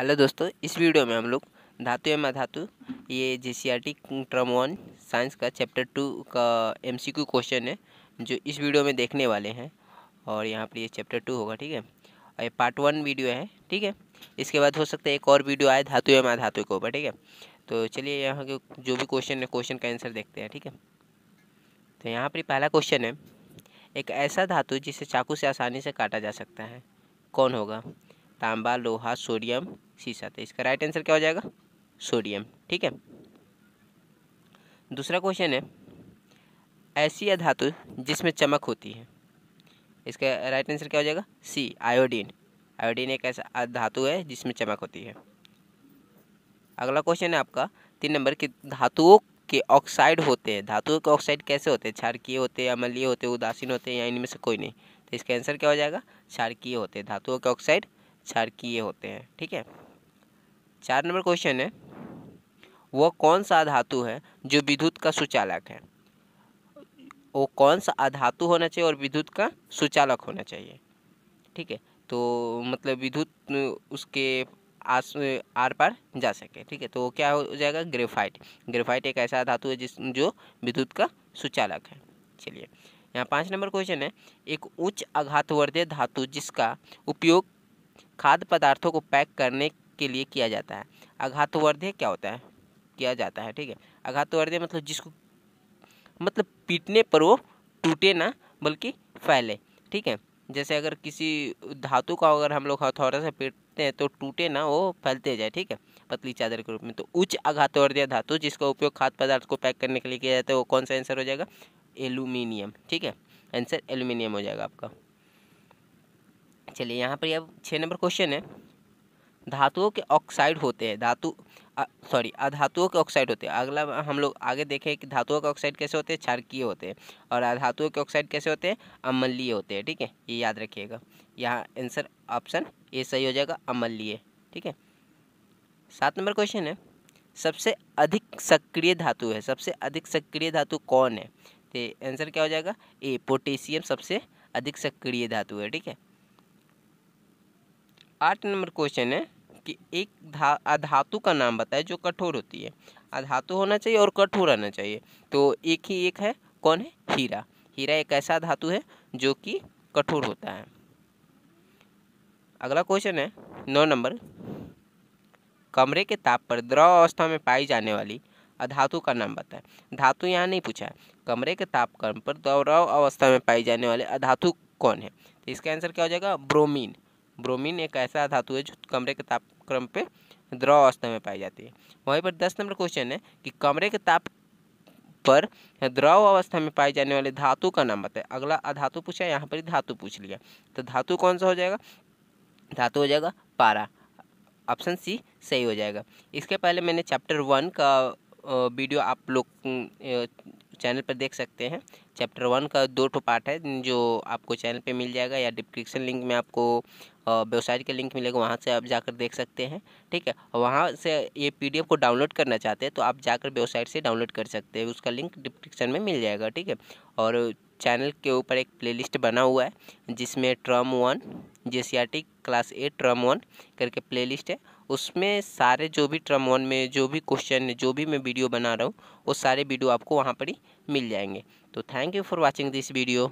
hello दोस्तों इस video में हम लोग धातु एम अधातु ये जे C R T term one science का चैप्टर टू का एम सी क्यू क्वेश्चन है जो इस वीडियो में देखने वाले हैं और यहाँ पर ये चैप्टर टू होगा ठीक है और ये पार्ट वन वीडियो है ठीक है इसके बाद हो सकता है एक और वीडियो आए धातु एवं अधातु के ऊपर ठीक है तो चलिए यहाँ के जो भी क्वेश्चन है क्वेश्चन का आंसर देखते हैं ठीक है तो यहाँ पर पहला क्वेश्चन है एक ऐसा धातु जिसे चाकू से आसानी से काटा जा सकता है कौन होगा तांबा लोहा सोडियम शीशा तो इसका राइट आंसर क्या हो जाएगा सोडियम ठीक है दूसरा क्वेश्चन है ऐसी धातु जिसमें चमक होती है इसका राइट आंसर क्या हो जाएगा सी आयोडीन आयोडीन एक ऐसा धातु है जिसमें चमक होती है अगला क्वेश्चन है आपका तीन नंबर कि धातुओं के ऑक्साइड होते हैं धातुओं के ऑक्साइड कैसे होते हैं क्षारकीय होते हैं अमलीय होते हैं उदासीन होते हैं या इनमें से कोई नहीं तो इसका आंसर क्या हो जाएगा क्षारकीय होते हैं धातुओं के ऑक्साइड क्षारकीय होते हैं ठीक है चार नंबर क्वेश्चन है वह कौन सा धातु है जो विद्युत का सुचालक है वो कौन सा अधातु होना चाहिए और विद्युत का सुचालक होना चाहिए ठीक है तो मतलब विद्युत उसके आस आर पार जा सके ठीक है तो क्या हो जाएगा ग्रेफाइट ग्रेफाइट एक ऐसा धातु है जिस जो विद्युत का सुचालक है चलिए यहाँ पाँच नंबर क्वेश्चन है एक उच्च आघातवर्धीय धातु जिसका उपयोग खाद्य पदार्थों को पैक करने के लिए किया जाता है अघातवर्ध्य क्या होता है किया जाता है ठीक है अघातवर्ध्य मतलब जिसको मतलब पीटने पर वो टूटे ना बल्कि फैले ठीक है जैसे अगर किसी धातु का अगर हम लोग हथौड़े से पीटते हैं तो टूटे ना वो फैलते जाए ठीक है पतली चादर के रूप में तो उच्च आघातवर्धीय धातु जिसका उपयोग खाद्य पदार्थ को पैक करने के लिए किया जाता है वो कौन सा आंसर हो जाएगा एल्यूमिनियम ठीक है आंसर एल्यूमिनियम हो जाएगा आपका चलिए यहाँ पर अब छः नंबर क्वेश्चन है धातुओं के ऑक्साइड होते हैं धातु सॉरी अधातुओं के ऑक्साइड होते हैं अगला हम लोग आगे देखें कि धातुओं के ऑक्साइड कैसे होते हैं क्षारकीय होते हैं और अधातुओं के ऑक्साइड कैसे होते हैं अमल्लीय होते हैं ठीक है ये याद रखिएगा यहाँ आंसर ऑप्शन ए सही हो जाएगा अमल्लीय ठीक है सात नंबर क्वेश्चन है सबसे अधिक सक्रिय धातु है सबसे अधिक सक्रिय धातु कौन है तो आंसर क्या हो जाएगा ए पोटेशियम सबसे अधिक सक्रिय धातु है ठीक है आठ नंबर क्वेश्चन है कि एक धा अधातु का नाम बताए जो कठोर होती है अधातु होना चाहिए और कठोर आना चाहिए तो एक ही एक है कौन है हीरा हीरा एक ऐसा धातु है जो कि कठोर होता है अगला क्वेश्चन है नौ नंबर कमरे के ताप पर द्रव अवस्था में पाई जाने वाली अधातु का नाम बताएं धातु यहाँ नहीं पूछा है कमरे के तापक्रम पर द्रव अवस्था में पाई जाने वाले अधातु कौन है तो इसका आंसर क्या हो जाएगा ब्रोमीन ब्रोमीन एक ऐसा धातु है जो कमरे के तापक्रम पे द्रव अवस्था में पाई जाती है वहीं पर दस नंबर क्वेश्चन है कि कमरे के ताप पर द्रव अवस्था में पाए जाने वाले धातु का नाम बताए अगला अधातु पूछा यहाँ पर धातु पूछ लिया तो धातु कौन सा हो जाएगा धातु हो जाएगा पारा ऑप्शन सी सही हो जाएगा इसके पहले मैंने चैप्टर वन का वीडियो आप लोग चैनल पर देख सकते हैं चैप्टर वन का दो टो पार्ट है जो आपको चैनल पे मिल जाएगा या डिस्क्रिप्शन लिंक में आपको वेबसाइट का लिंक मिलेगा वहाँ से आप जाकर देख सकते हैं ठीक है वहाँ से ये पीडीएफ को डाउनलोड करना चाहते हैं तो आप जाकर वेबसाइट से डाउनलोड कर सकते हैं उसका लिंक डिस्क्रिप्शन में मिल जाएगा ठीक है और चैनल के ऊपर एक प्ले बना हुआ है जिसमें term one J class eight term one करके प्ले है उसमें सारे जो भी ट्रमोन में जो भी क्वेश्चन जो भी मैं वीडियो बना रहा हूँ वो सारे वीडियो आपको वहाँ पर ही मिल जाएंगे तो thank you for watching this video